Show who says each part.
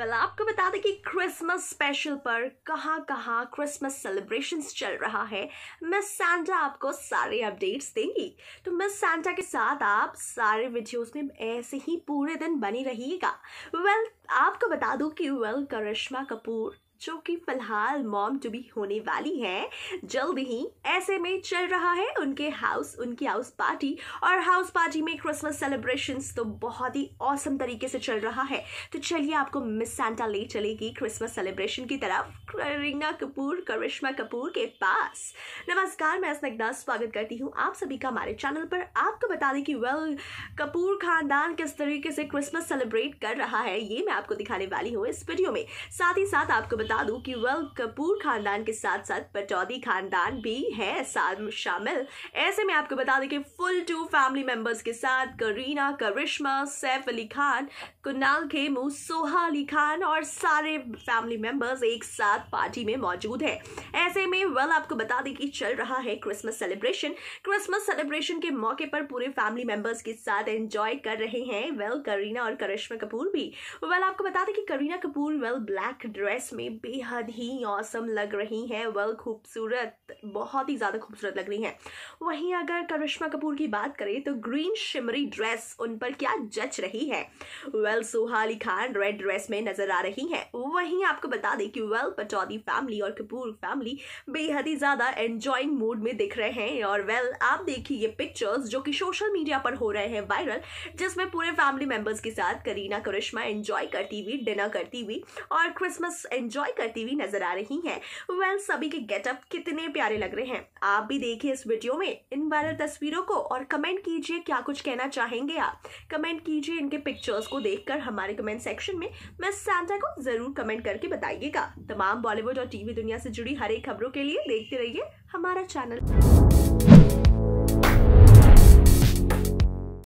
Speaker 1: well, आपको बता दें कि क्रिसमस स्पेशल पर कहाँ कहाँ क्रिसमस सेलिब्रेशंस चल रहा है मिस सेंटा आपको सारे अपडेट्स देंगी तो मिस सेंटा के साथ आप सारे वीडियोस में ऐसे ही पूरे दिन बनी रहिएगा वेल well, आपको बता दूं कि वेल well, करिश्मा कपूर जो कि फिलहाल मॉम टू बी होने वाली है जल्द ही ऐसे में चल रहा है उनके हाउस उनकी हाउस पार्टी और हाउस पार्टी में क्रिसमस सेलिब्रेशन तो बहुत ही औसम तरीके से चल रहा है तो चलिए आपको मिस सेंटा ले चलेगी क्रिसमस सेलिब्रेशन की तरफ रीना कपूर करिश्मा कपूर के पास नमस्कार मैं स्नग्धा स्वागत करती हूँ आप सभी का हमारे चैनल पर आपको बता दें कि वेल कपूर खानदान किस तरीके से क्रिसमस सेलिब्रेट कर रहा है ये मैं आपको दिखाने वाली हूँ इस वीडियो में साथ ही साथ आपको बता बता दूं कि वह कपूर खानदान के साथ साथ पटौदी खानदान भी है साथ शामिल ऐसे में आपको बता दें कि फुल टू फैमिली मेंबर्स के साथ करीना करिश्मा सैफ अली खान कुनाल खेमू सोहा अली खान और सारे फैमिली मेंबर्स एक साथ पार्टी में मौजूद है ऐसे में वेल आपको बता दें कि चल रहा है क्रिसमस सेलिब्रेशन क्रिसमस सेलिब्रेशन के मौके पर पूरे फैमिली मेंबर्स के साथ एंजॉय कर रहे हैं वेल करीना और करिश्मा कपूर भी वेल आपको बता दें कि Kareena Kapoor well black dress में बेहद ही औसम लग रही हैं वेल खूबसूरत बहुत ही ज़्यादा खूबसूरत लग रही हैं वहीं अगर करिश्मा कपूर की बात करें तो ग्रीन शिमरी ड्रेस उन पर क्या जच रही है well Soha Khan red dress में नज़र आ रही हैं वहीं आपको बता दें कि वेल पटौदी फैमिली और कपूर फैमिली बेहद ही ज़्यादा एन्जॉइंग मूड में दिख रहे हैं और वेल आप देखिए ये पिक्चर्स जो कि सोशल मीडिया पर हो रहे हैं वायरल जिसमें पूरे फैमिली मेम्बर्स के साथ करीना करिश्मा एन्जॉय करती हुई डिनर करती हुई और क्रिसमस एन्जॉय एंजॉय करती हुई नजर आ रही हैं वेल well, सभी के गेटअप कितने प्यारे लग रहे हैं आप भी देखिए इस वीडियो में इन वायरल तस्वीरों को और कमेंट कीजिए क्या कुछ कहना चाहेंगे आप कमेंट कीजिए इनके पिक्चर्स को देखकर हमारे कमेंट सेक्शन में मैं सैंटा को जरूर कमेंट करके बताइएगा तमाम बॉलीवुड और टीवी दुनिया से जुड़ी हर एक खबरों के लिए देखते रहिए हमारा चैनल